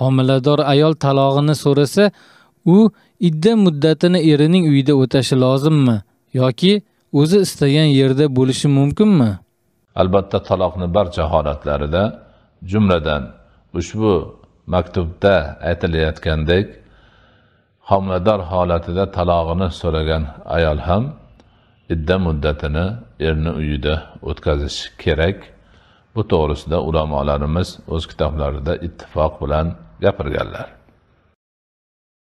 homilador ayol talog'ini so'rasa, u idda muddatini erining uyida o'tashi lozimmi yoki o'zi istagan yerda bo'lishi mumkinmi? Albatta taloqni barcha holatlarida, jumladan ushbu maktubda aytilayotgandek, homilador holatida talog'ini so'ragan ayol ham idda muddatini erni uyida o'tkazish kerak. bu to'g'risida ulamolarimiz o'z kitoblarida ittifoq bilan gapirganlar